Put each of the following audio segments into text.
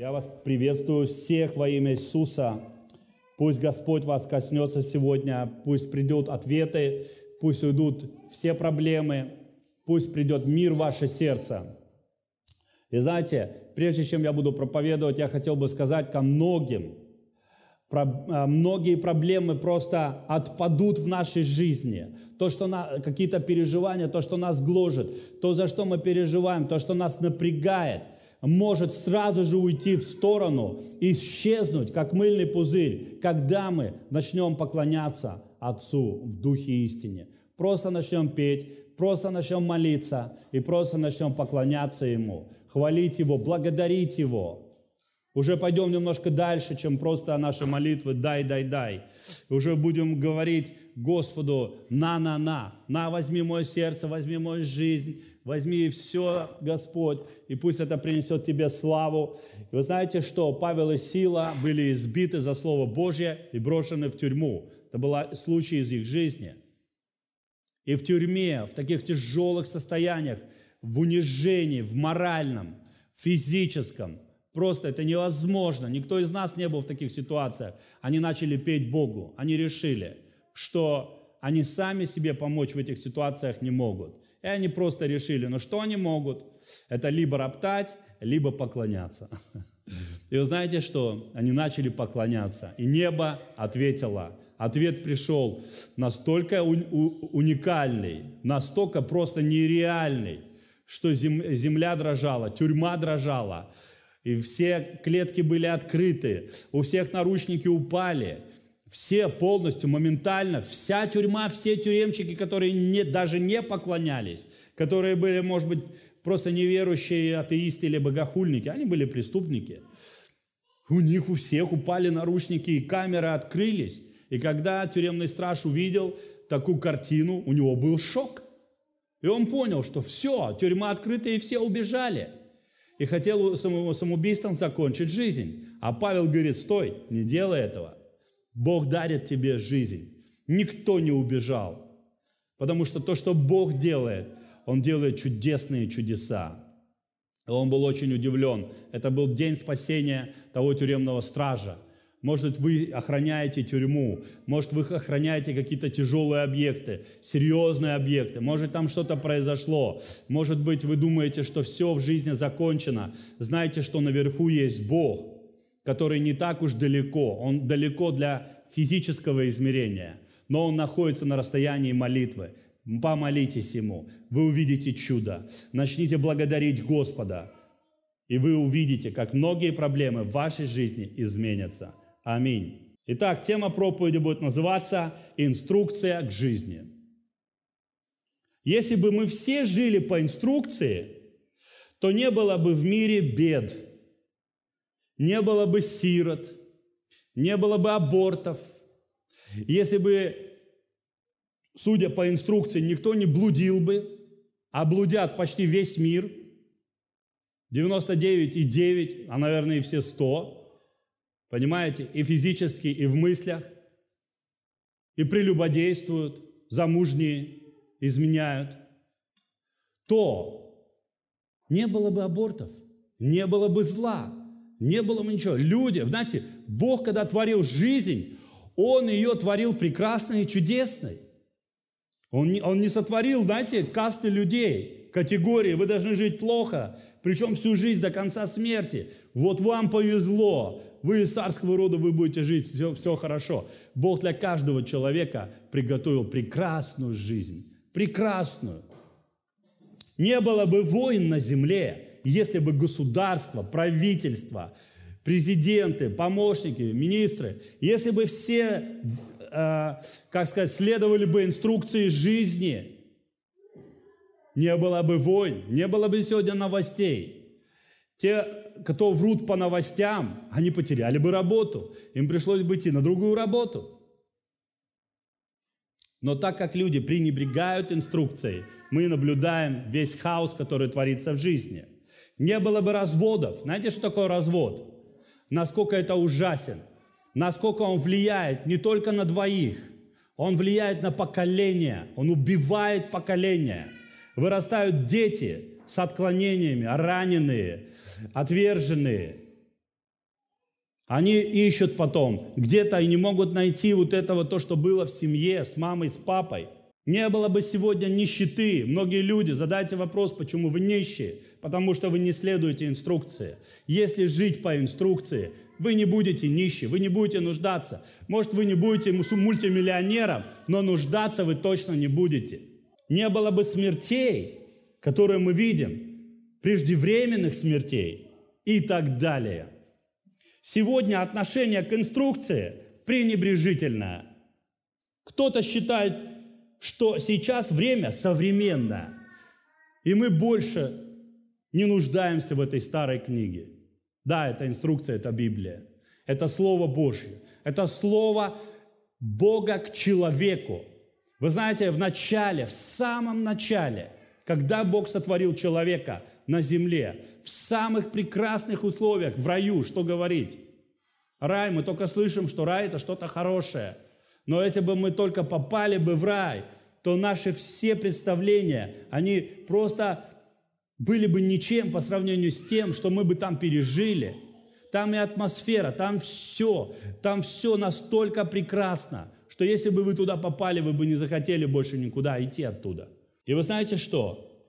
Я вас приветствую всех во имя Иисуса. Пусть Господь вас коснется сегодня, пусть придут ответы, пусть уйдут все проблемы, пусть придет мир в ваше сердце. И знаете, прежде чем я буду проповедовать, я хотел бы сказать ко многим, про, а, многие проблемы просто отпадут в нашей жизни. То, что на, какие-то переживания, то, что нас гложет, то, за что мы переживаем, то, что нас напрягает – может сразу же уйти в сторону, исчезнуть, как мыльный пузырь, когда мы начнем поклоняться Отцу в Духе истине. Просто начнем петь, просто начнем молиться и просто начнем поклоняться Ему, хвалить Его, благодарить Его. Уже пойдем немножко дальше, чем просто наши молитвы «дай, дай, дай». Уже будем говорить Господу «на, на, на». «На, возьми мое сердце, возьми мою жизнь, Возьми все, Господь, и пусть это принесет тебе славу. И вы знаете, что Павел и Сила были избиты за Слово Божье и брошены в тюрьму. Это был случай из их жизни. И в тюрьме, в таких тяжелых состояниях, в унижении, в моральном, физическом, просто это невозможно. Никто из нас не был в таких ситуациях. Они начали петь Богу. Они решили, что они сами себе помочь в этих ситуациях не могут. И они просто решили, ну что они могут? Это либо роптать, либо поклоняться. И вы знаете что? Они начали поклоняться. И небо ответило. Ответ пришел настолько уникальный, настолько просто нереальный, что земля дрожала, тюрьма дрожала, и все клетки были открыты, у всех наручники упали – все полностью, моментально, вся тюрьма, все тюремщики, которые не, даже не поклонялись, которые были, может быть, просто неверующие атеисты или богохульники, они были преступники. У них у всех упали наручники, и камеры открылись. И когда тюремный страж увидел такую картину, у него был шок. И он понял, что все, тюрьма открыта, и все убежали. И хотел самоубийством закончить жизнь. А Павел говорит, стой, не делай этого. Бог дарит тебе жизнь. Никто не убежал. Потому что то, что Бог делает, Он делает чудесные чудеса. Он был очень удивлен. Это был день спасения того тюремного стража. Может, вы охраняете тюрьму, может, вы охраняете какие-то тяжелые объекты, серьезные объекты, может, там что-то произошло, может быть, вы думаете, что все в жизни закончено, знаете, что наверху есть Бог, который не так уж далеко, он далеко для физического измерения, но он находится на расстоянии молитвы. Помолитесь ему, вы увидите чудо. Начните благодарить Господа, и вы увидите, как многие проблемы в вашей жизни изменятся. Аминь. Итак, тема проповеди будет называться «Инструкция к жизни». Если бы мы все жили по инструкции, то не было бы в мире бед – не было бы сирот, не было бы абортов, если бы, судя по инструкции, никто не блудил бы, а блудят почти весь мир, 99,9, а, наверное, и все 100, понимаете, и физически, и в мыслях, и прелюбодействуют, замужние изменяют, то не было бы абортов, не было бы зла – не было бы ничего. Люди, знаете, Бог, когда творил жизнь, Он ее творил прекрасной и чудесной. Он не, он не сотворил, знаете, касты людей, категории, вы должны жить плохо, причем всю жизнь до конца смерти. Вот вам повезло, вы из царского рода, вы будете жить, все, все хорошо. Бог для каждого человека приготовил прекрасную жизнь, прекрасную. Не было бы войн на земле, если бы государство, правительство, президенты, помощники, министры, если бы все, э, как сказать, следовали бы инструкции жизни, не было бы войн, не было бы сегодня новостей. Те, кто врут по новостям, они потеряли бы работу, им пришлось бы идти на другую работу. Но так как люди пренебрегают инструкцией, мы наблюдаем весь хаос, который творится в жизни – не было бы разводов. Знаете, что такое развод? Насколько это ужасен, насколько он влияет не только на двоих, он влияет на поколение, он убивает поколение. Вырастают дети с отклонениями, раненые, отверженные. Они ищут потом где-то и не могут найти вот этого, то, что было в семье с мамой, с папой. Не было бы сегодня нищеты. Многие люди, задайте вопрос, почему вы нищие потому что вы не следуете инструкции. Если жить по инструкции, вы не будете нищи, вы не будете нуждаться. Может, вы не будете мультимиллионером, но нуждаться вы точно не будете. Не было бы смертей, которые мы видим, преждевременных смертей и так далее. Сегодня отношение к инструкции пренебрежительное. Кто-то считает, что сейчас время современное, и мы больше не нуждаемся в этой старой книге. Да, это инструкция, это Библия. Это Слово Божье. Это Слово Бога к человеку. Вы знаете, в начале, в самом начале, когда Бог сотворил человека на земле, в самых прекрасных условиях, в раю, что говорить? Рай, мы только слышим, что рай – это что-то хорошее. Но если бы мы только попали бы в рай, то наши все представления, они просто были бы ничем по сравнению с тем, что мы бы там пережили. Там и атмосфера, там все, там все настолько прекрасно, что если бы вы туда попали, вы бы не захотели больше никуда идти оттуда. И вы знаете что?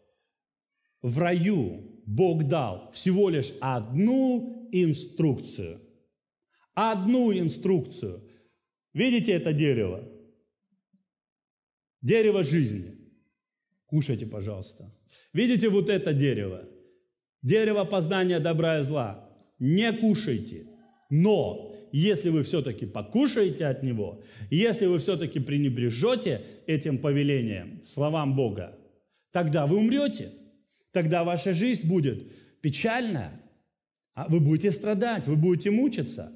В раю Бог дал всего лишь одну инструкцию. Одну инструкцию. Видите это дерево? Дерево жизни. Кушайте, пожалуйста. Видите вот это дерево? Дерево познания добра и зла. Не кушайте. Но если вы все-таки покушаете от него, если вы все-таки пренебрежете этим повелением, словам Бога, тогда вы умрете. Тогда ваша жизнь будет печальная. А вы будете страдать, вы будете мучиться.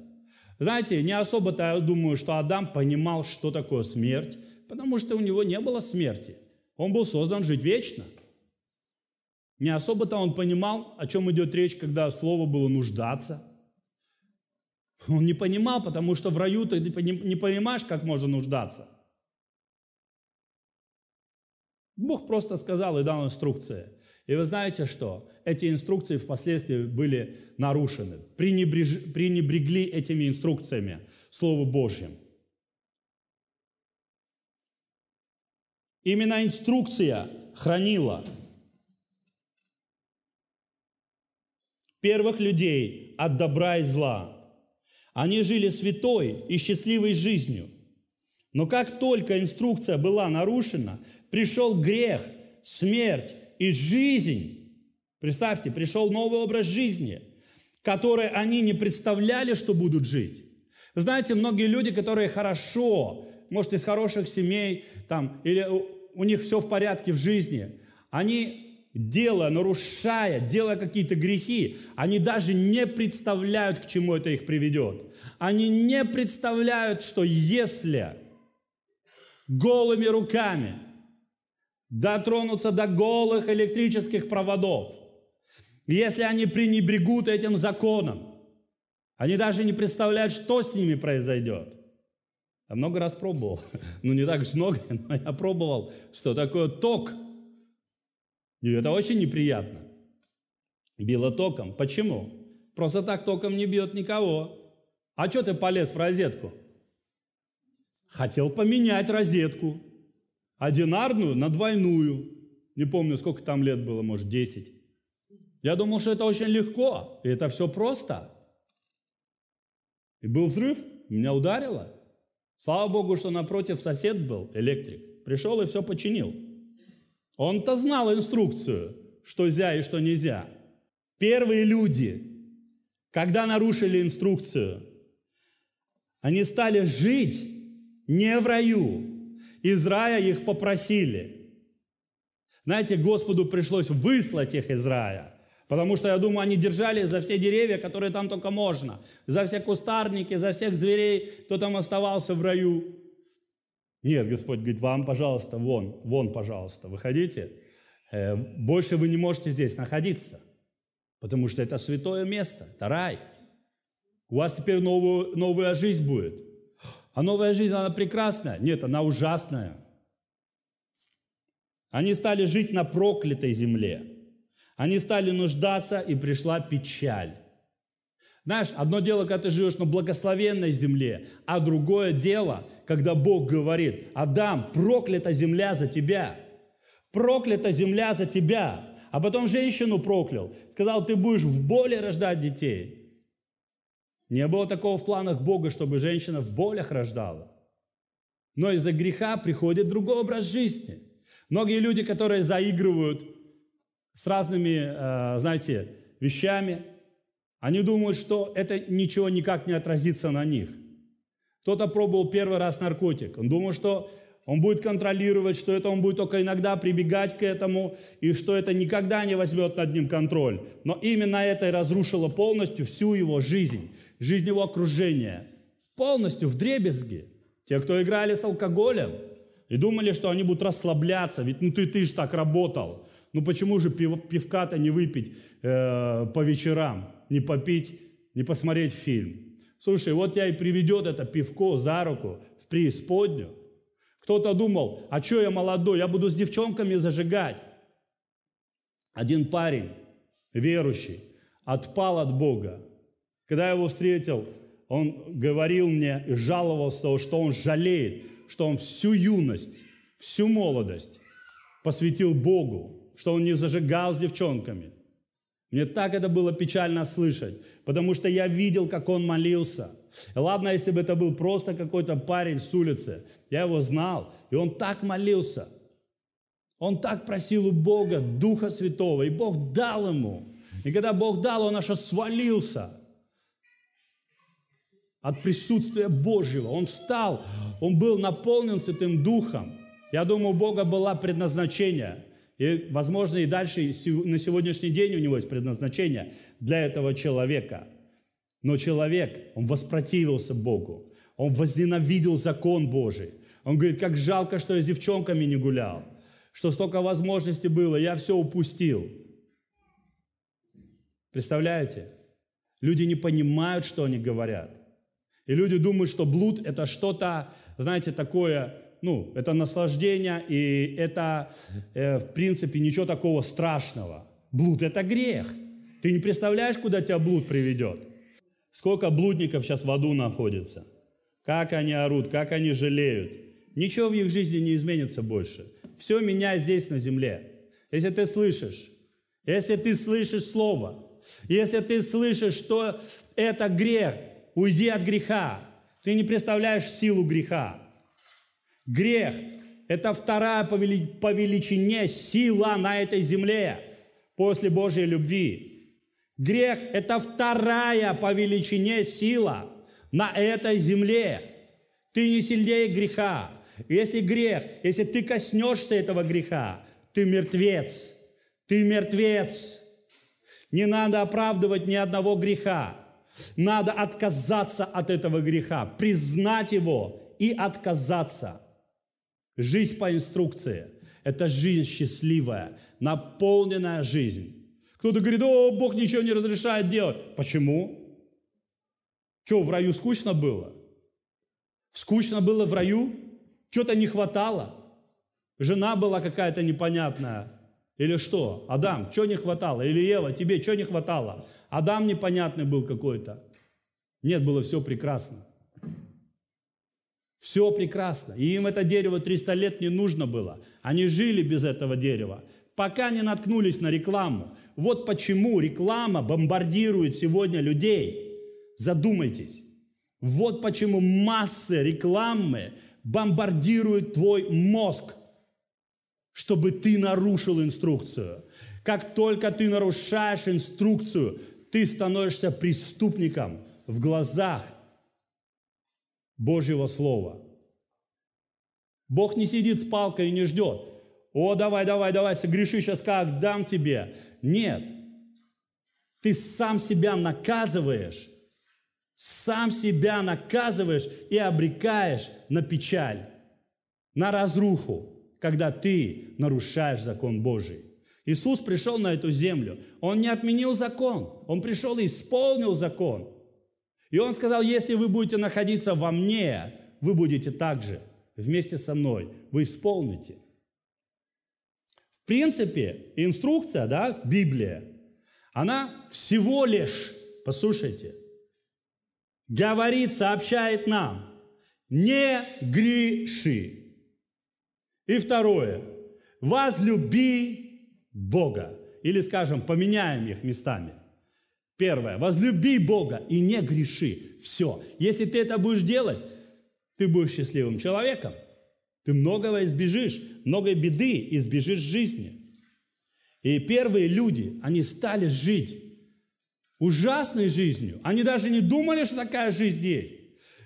Знаете, не особо-то, я думаю, что Адам понимал, что такое смерть, потому что у него не было смерти. Он был создан жить вечно – не особо-то он понимал, о чем идет речь, когда слово было «нуждаться». Он не понимал, потому что в раю ты не понимаешь, как можно нуждаться. Бог просто сказал и дал инструкции. И вы знаете что? Эти инструкции впоследствии были нарушены. Пренебреж... Пренебрегли этими инструкциями Слову Божьим. Именно инструкция хранила первых людей от добра и зла. Они жили святой и счастливой жизнью. Но как только инструкция была нарушена, пришел грех, смерть и жизнь. Представьте, пришел новый образ жизни, который они не представляли, что будут жить. Знаете, многие люди, которые хорошо, может, из хороших семей, там, или у них все в порядке в жизни, они делая, нарушая, делая какие-то грехи, они даже не представляют, к чему это их приведет. Они не представляют, что если голыми руками дотронуться до голых электрических проводов, если они пренебрегут этим законом, они даже не представляют, что с ними произойдет. Я много раз пробовал, ну не так уж много, но я пробовал, что такое ток – и это очень неприятно. Било током. Почему? Просто так током не бьет никого. А что ты полез в розетку? Хотел поменять розетку. Одинарную на двойную. Не помню, сколько там лет было, может, 10. Я думал, что это очень легко. И это все просто. И был взрыв, меня ударило. Слава Богу, что напротив сосед был, электрик. Пришел и все починил. Он-то знал инструкцию, что нельзя и что нельзя. Первые люди, когда нарушили инструкцию, они стали жить не в раю. Из рая их попросили. Знаете, Господу пришлось выслать их из рая, потому что, я думаю, они держали за все деревья, которые там только можно, за все кустарники, за всех зверей, кто там оставался в раю. Нет, Господь говорит, вам, пожалуйста, вон, вон, пожалуйста, выходите. Э, больше вы не можете здесь находиться, потому что это святое место, это рай. У вас теперь новую, новая жизнь будет. А новая жизнь, она прекрасная? Нет, она ужасная. Они стали жить на проклятой земле. Они стали нуждаться, и пришла печаль. Знаешь, одно дело, когда ты живешь на благословенной земле, а другое дело, когда Бог говорит, Адам, проклята земля за тебя, проклята земля за тебя. А потом женщину проклял, сказал, ты будешь в боли рождать детей. Не было такого в планах Бога, чтобы женщина в болях рождала. Но из-за греха приходит другой образ жизни. Многие люди, которые заигрывают с разными, э, знаете, вещами, они думают, что это ничего никак не отразится на них. Кто-то пробовал первый раз наркотик. Он думал, что он будет контролировать, что это он будет только иногда прибегать к этому, и что это никогда не возьмет над ним контроль. Но именно это и разрушило полностью всю его жизнь, жизнь его окружения. Полностью в дребезги. Те, кто играли с алкоголем и думали, что они будут расслабляться, ведь ну ты, ты же так работал. Ну почему же пив, пивка-то не выпить э, по вечерам? не попить, не посмотреть фильм. Слушай, вот тебя и приведет это пивко за руку в преисподнюю. Кто-то думал, а что я молодой, я буду с девчонками зажигать. Один парень, верующий, отпал от Бога. Когда я его встретил, он говорил мне и жаловался, что он жалеет, что он всю юность, всю молодость посвятил Богу, что он не зажигал с девчонками – мне так это было печально слышать, потому что я видел, как он молился. Ладно, если бы это был просто какой-то парень с улицы, я его знал, и он так молился. Он так просил у Бога Духа Святого, и Бог дал ему. И когда Бог дал, он аж свалился от присутствия Божьего. Он встал, он был наполнен Святым Духом. Я думаю, у Бога было предназначение – и, возможно, и дальше на сегодняшний день у него есть предназначение для этого человека. Но человек, он воспротивился Богу. Он возненавидел закон Божий. Он говорит, как жалко, что я с девчонками не гулял. Что столько возможностей было, я все упустил. Представляете? Люди не понимают, что они говорят. И люди думают, что блуд – это что-то, знаете, такое ну, это наслаждение, и это, э, в принципе, ничего такого страшного. Блуд – это грех. Ты не представляешь, куда тебя блуд приведет. Сколько блудников сейчас в аду находится. Как они орут, как они жалеют. Ничего в их жизни не изменится больше. Все меня здесь на земле. Если ты слышишь, если ты слышишь слово, если ты слышишь, что это грех, уйди от греха. Ты не представляешь силу греха. Грех – это вторая по величине сила на этой земле после Божьей любви. Грех – это вторая по величине сила на этой земле. Ты не сильнее греха. Если грех, если ты коснешься этого греха, ты мертвец. Ты мертвец. Не надо оправдывать ни одного греха. Надо отказаться от этого греха, признать его и отказаться – Жизнь по инструкции. Это жизнь счастливая, наполненная жизнь. Кто-то говорит, о, Бог ничего не разрешает делать. Почему? Что, в раю скучно было? Скучно было в раю? Что-то не хватало? Жена была какая-то непонятная. Или что? Адам, что не хватало? Или Ева, тебе что не хватало? Адам непонятный был какой-то. Нет, было все прекрасно. Все прекрасно. И им это дерево 300 лет не нужно было. Они жили без этого дерева, пока не наткнулись на рекламу. Вот почему реклама бомбардирует сегодня людей. Задумайтесь. Вот почему массы рекламы бомбардирует твой мозг, чтобы ты нарушил инструкцию. Как только ты нарушаешь инструкцию, ты становишься преступником в глазах Божьего Слова. Бог не сидит с палкой и не ждет. О, давай, давай, давай, согреши сейчас как, дам тебе. Нет. Ты сам себя наказываешь, сам себя наказываешь и обрекаешь на печаль, на разруху, когда ты нарушаешь закон Божий. Иисус пришел на эту землю. Он не отменил закон. Он пришел и исполнил закон – и он сказал, если вы будете находиться во мне, вы будете также вместе со мной, вы исполните. В принципе, инструкция, да, Библия, она всего лишь, послушайте, говорит, сообщает нам, не греши. И второе, возлюби Бога. Или, скажем, поменяем их местами – Первое. Возлюби Бога и не греши. Все. Если ты это будешь делать, ты будешь счастливым человеком. Ты многого избежишь, многой беды избежишь жизни. И первые люди, они стали жить ужасной жизнью. Они даже не думали, что такая жизнь есть.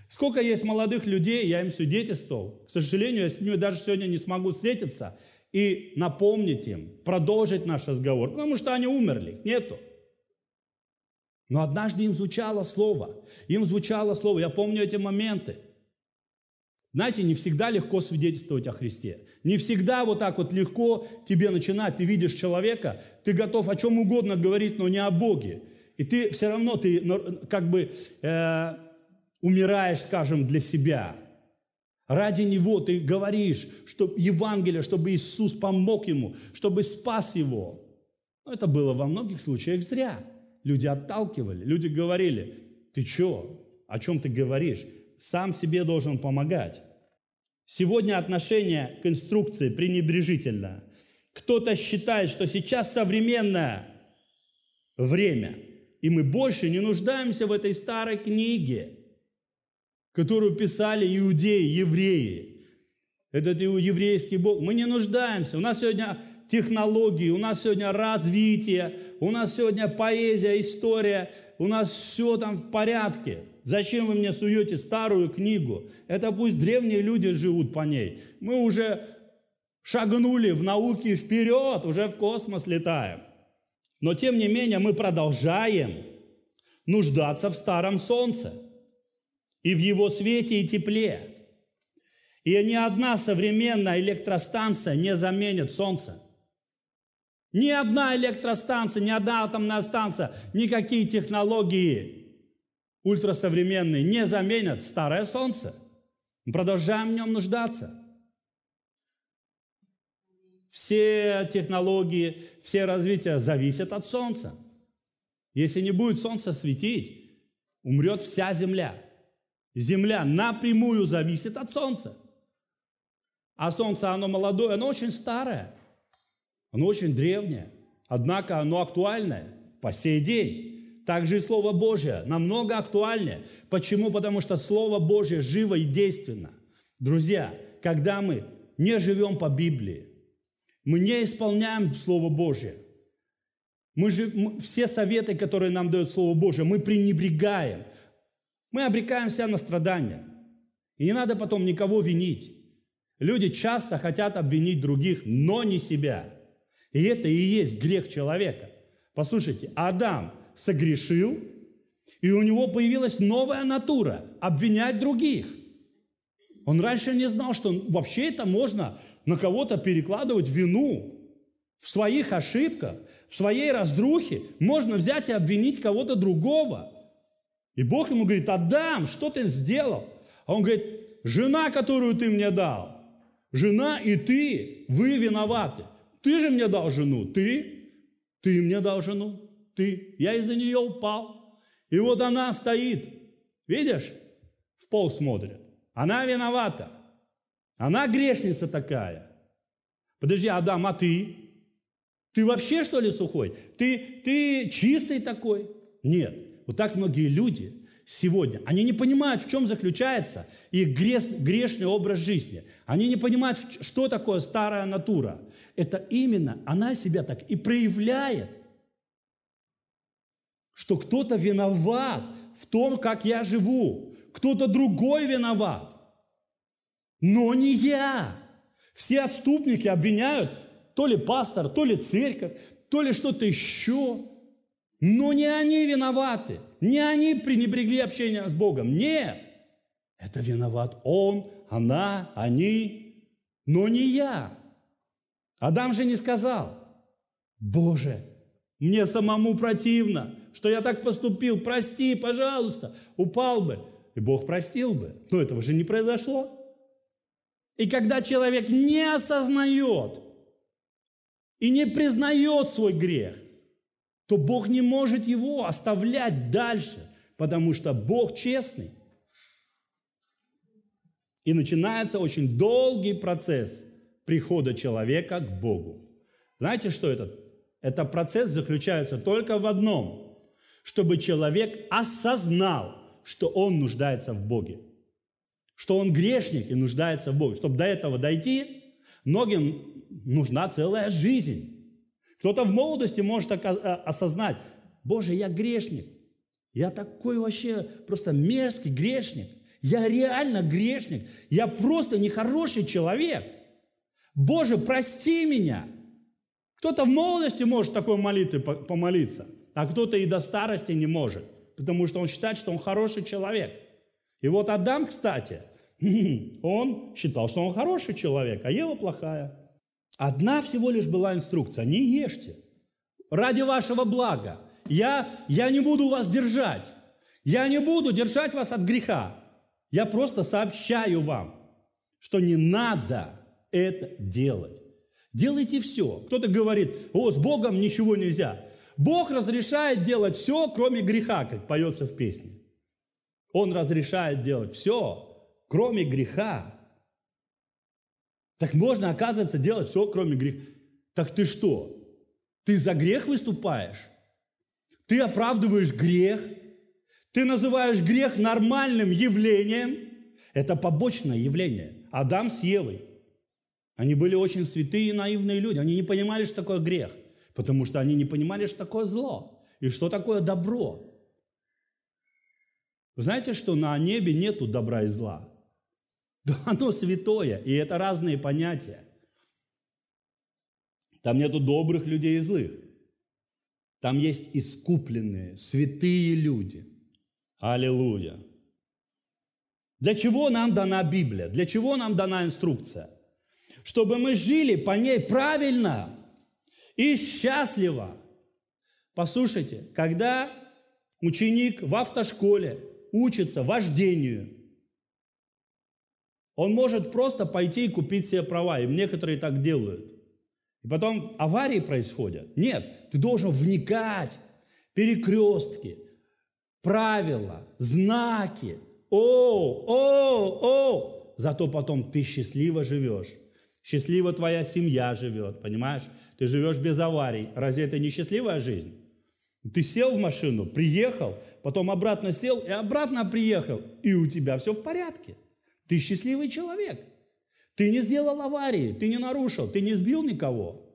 Сколько есть молодых людей, я им свидетельствовал. К сожалению, я с ними даже сегодня не смогу встретиться и напомнить им, продолжить наш разговор, потому что они умерли, их нету. Но однажды им звучало слово. Им звучало слово. Я помню эти моменты. Знаете, не всегда легко свидетельствовать о Христе. Не всегда вот так вот легко тебе начинать. Ты видишь человека, ты готов о чем угодно говорить, но не о Боге. И ты все равно ты как бы э, умираешь, скажем, для себя. Ради него ты говоришь, чтобы Евангелие, чтобы Иисус помог ему, чтобы спас его. Но это было во многих случаях зря. Люди отталкивали, люди говорили, ты чё, о чем ты говоришь? Сам себе должен помогать. Сегодня отношение к инструкции пренебрежительно. Кто-то считает, что сейчас современное время, и мы больше не нуждаемся в этой старой книге, которую писали иудеи, евреи. Этот еврейский Бог. Мы не нуждаемся. У нас сегодня технологии, у нас сегодня развитие, у нас сегодня поэзия, история, у нас все там в порядке. Зачем вы мне суете старую книгу? Это пусть древние люди живут по ней. Мы уже шагнули в науке вперед, уже в космос летаем. Но тем не менее мы продолжаем нуждаться в старом солнце и в его свете и тепле. И ни одна современная электростанция не заменит солнце. Ни одна электростанция, ни одна атомная станция, никакие технологии ультрасовременные не заменят старое солнце. Мы продолжаем в нем нуждаться. Все технологии, все развития зависят от солнца. Если не будет солнца светить, умрет вся земля. Земля напрямую зависит от солнца. А солнце, оно молодое, оно очень старое – оно очень древнее, однако оно актуальное по сей день. Также и Слово Божье намного актуальнее. Почему? Потому что Слово Божье живо и действенно. Друзья, когда мы не живем по Библии, мы не исполняем Слово Божье, мы же, все советы, которые нам дает Слово Божье, мы пренебрегаем. Мы обрекаемся на страдания. И не надо потом никого винить. Люди часто хотят обвинить других, но не себя. И это и есть грех человека. Послушайте, Адам согрешил, и у него появилась новая натура – обвинять других. Он раньше не знал, что вообще это можно на кого-то перекладывать вину в своих ошибках, в своей раздрухе. Можно взять и обвинить кого-то другого. И Бог ему говорит, Адам, что ты сделал? А он говорит, жена, которую ты мне дал, жена и ты, вы виноваты. Ты же мне дал жену, ты, ты мне дал жену, ты. Я из-за нее упал. И вот она стоит, видишь, в пол смотрит. Она виновата. Она грешница такая. Подожди, Адам, а ты? Ты вообще, что ли, сухой? Ты, ты чистый такой? Нет. Вот так многие люди сегодня. Они не понимают, в чем заключается их грешный образ жизни. Они не понимают, что такое старая натура. Это именно она себя так и проявляет, что кто-то виноват в том, как я живу. Кто-то другой виноват. Но не я. Все отступники обвиняют то ли пастор, то ли церковь, то ли что-то еще. Но не они виноваты, не они пренебрегли общение с Богом. Нет, это виноват он, она, они, но не я. Адам же не сказал, Боже, мне самому противно, что я так поступил, прости, пожалуйста, упал бы, и Бог простил бы. Но этого же не произошло. И когда человек не осознает и не признает свой грех – то Бог не может его оставлять дальше, потому что Бог честный. И начинается очень долгий процесс прихода человека к Богу. Знаете, что это? Этот процесс заключается только в одном, чтобы человек осознал, что он нуждается в Боге, что он грешник и нуждается в Боге. Чтобы до этого дойти, многим нужна целая жизнь. Кто-то в молодости может э, осознать, Боже, я грешник. Я такой вообще просто мерзкий грешник. Я реально грешник. Я просто нехороший человек. Боже, прости меня. Кто-то в молодости может такой молитвы помолиться, а кто-то и до старости не может, потому что он считает, что он хороший человек. И вот Адам, кстати, он считал, что он хороший человек, а Ева плохая. Одна всего лишь была инструкция. Не ешьте. Ради вашего блага. Я, я не буду вас держать. Я не буду держать вас от греха. Я просто сообщаю вам, что не надо это делать. Делайте все. Кто-то говорит, о, с Богом ничего нельзя. Бог разрешает делать все, кроме греха, как поется в песне. Он разрешает делать все, кроме греха. Так можно, оказывается, делать все, кроме греха. Так ты что? Ты за грех выступаешь? Ты оправдываешь грех? Ты называешь грех нормальным явлением? Это побочное явление. Адам с Евой. Они были очень святые и наивные люди. Они не понимали, что такое грех. Потому что они не понимали, что такое зло. И что такое добро. Вы знаете, что на небе нету добра и зла? Да оно святое, и это разные понятия. Там нету добрых людей и злых. Там есть искупленные, святые люди. Аллилуйя. Для чего нам дана Библия? Для чего нам дана инструкция? Чтобы мы жили по ней правильно и счастливо. Послушайте, когда ученик в автошколе учится вождению – он может просто пойти и купить себе права, и некоторые так делают. И потом аварии происходят. Нет, ты должен вникать. Перекрестки, правила, знаки. О, о, о! Зато потом ты счастливо живешь. Счастливо твоя семья живет, понимаешь? Ты живешь без аварий. Разве это не счастливая жизнь? Ты сел в машину, приехал, потом обратно сел и обратно приехал, и у тебя все в порядке. Ты счастливый человек. Ты не сделал аварии, ты не нарушил, ты не сбил никого.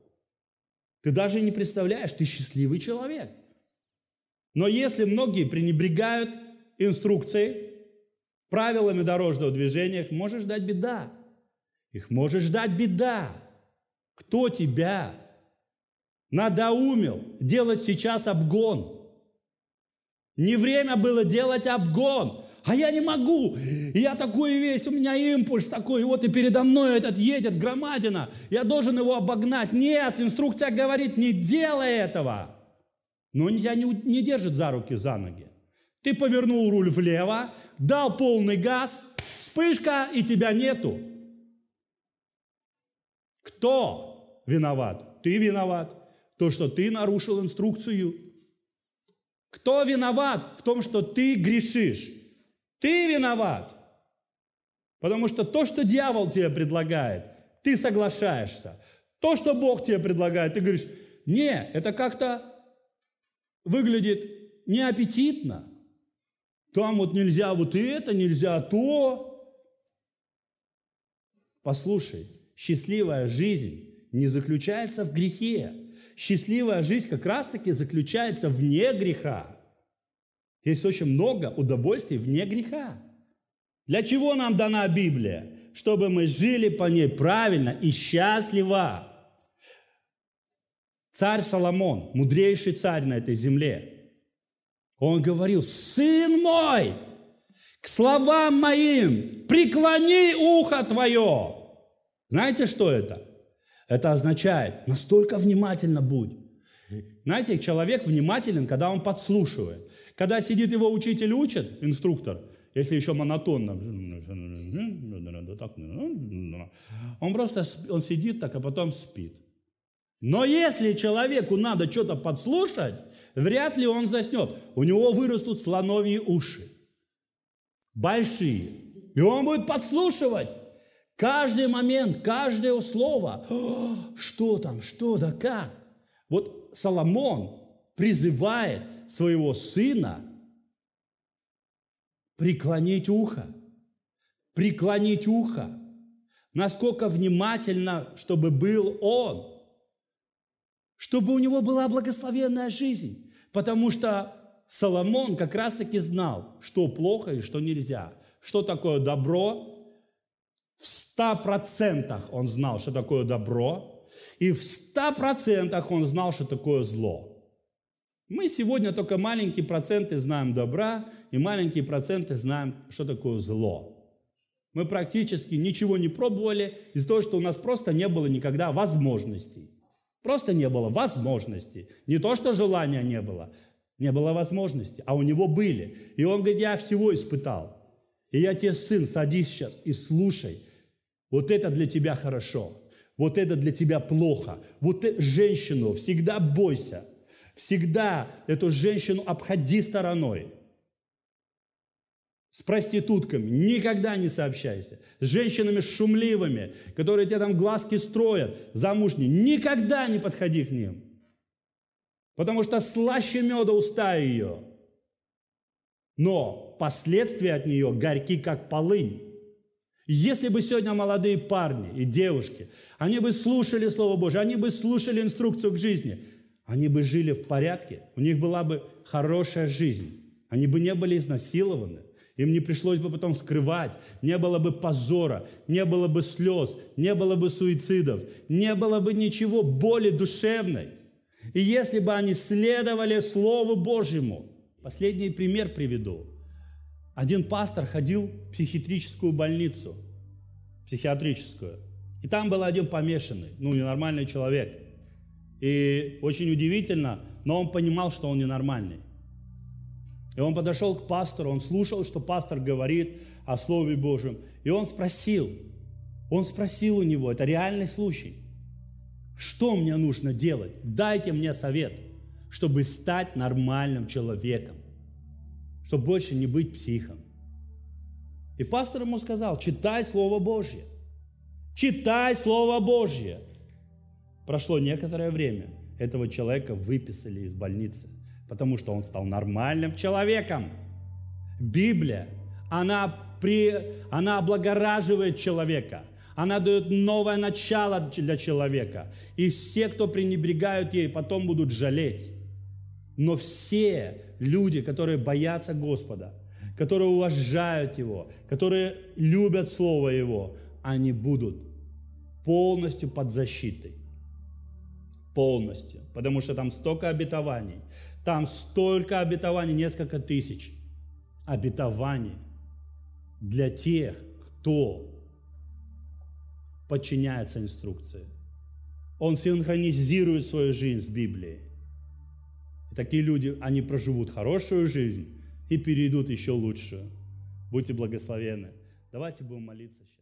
Ты даже не представляешь, ты счастливый человек. Но если многие пренебрегают инструкцией, правилами дорожного движения, их может ждать беда. Их может ждать беда. Кто тебя надоумил делать сейчас обгон? Не время было делать обгон а я не могу. я такой весь, у меня импульс такой, вот и передо мной этот едет, громадина. Я должен его обогнать. Нет, инструкция говорит, не делай этого. Но он тебя не, не держит за руки, за ноги. Ты повернул руль влево, дал полный газ, вспышка, и тебя нету. Кто виноват? Ты виноват. То, что ты нарушил инструкцию. Кто виноват в том, что ты грешишь? Ты виноват. Потому что то, что дьявол тебе предлагает, ты соглашаешься. То, что Бог тебе предлагает, ты говоришь, не, это как-то выглядит неаппетитно. Там вот нельзя вот это, нельзя то. Послушай, счастливая жизнь не заключается в грехе. Счастливая жизнь как раз-таки заключается вне греха. Есть очень много удовольствий вне греха. Для чего нам дана Библия? Чтобы мы жили по ней правильно и счастливо. Царь Соломон, мудрейший царь на этой земле, он говорил, «Сын мой, к словам моим преклони ухо твое». Знаете, что это? Это означает, настолько внимательно будь. Знаете, человек внимателен, когда он подслушивает. Когда сидит его учитель, учит, инструктор, если еще монотонно, он просто он сидит так, а потом спит. Но если человеку надо что-то подслушать, вряд ли он заснет. У него вырастут слоновьи уши. Большие. И он будет подслушивать. Каждый момент, каждое слово. Что там, что да как. Вот Соломон призывает своего сына, преклонить ухо, преклонить ухо, насколько внимательно, чтобы был он, чтобы у него была благословенная жизнь, потому что Соломон как раз-таки знал, что плохо и что нельзя, что такое добро, в ста процентах он знал, что такое добро, и в ста процентах он знал, что такое зло – мы сегодня только маленькие проценты знаем добра и маленькие проценты знаем, что такое зло. Мы практически ничего не пробовали из-за того, что у нас просто не было никогда возможностей. Просто не было возможностей. Не то, что желания не было, не было возможности, а у него были. И он говорит, я всего испытал. И я тебе, сын, садись сейчас и слушай. Вот это для тебя хорошо, вот это для тебя плохо. Вот ты, женщину всегда бойся – Всегда эту женщину обходи стороной. С проститутками никогда не сообщайся. С женщинами шумливыми, которые тебе там глазки строят, замужние, никогда не подходи к ним. Потому что слаще меда уста ее. Но последствия от нее горьки, как полынь. Если бы сегодня молодые парни и девушки, они бы слушали Слово Божие, они бы слушали инструкцию к жизни – они бы жили в порядке, у них была бы хорошая жизнь, они бы не были изнасилованы, им не пришлось бы потом скрывать, не было бы позора, не было бы слез, не было бы суицидов, не было бы ничего боли душевной. И если бы они следовали Слову Божьему, последний пример приведу. Один пастор ходил в психиатрическую больницу, психиатрическую, и там был один помешанный, ну, ненормальный человек – и очень удивительно, но он понимал, что он ненормальный. И он подошел к пастору, он слушал, что пастор говорит о Слове Божьем. И он спросил, он спросил у него, это реальный случай, что мне нужно делать? Дайте мне совет, чтобы стать нормальным человеком, чтобы больше не быть психом. И пастор ему сказал, читай Слово Божье, читай Слово Божье – Прошло некоторое время, этого человека выписали из больницы, потому что он стал нормальным человеком. Библия, она, при, она облагораживает человека – она дает новое начало для человека. И все, кто пренебрегают ей, потом будут жалеть. Но все люди, которые боятся Господа, которые уважают Его, которые любят Слово Его, они будут полностью под защитой полностью, потому что там столько обетований, там столько обетований, несколько тысяч обетований для тех, кто подчиняется инструкции. Он синхронизирует свою жизнь с Библией. И такие люди, они проживут хорошую жизнь и перейдут еще лучшую. Будьте благословенны. Давайте будем молиться.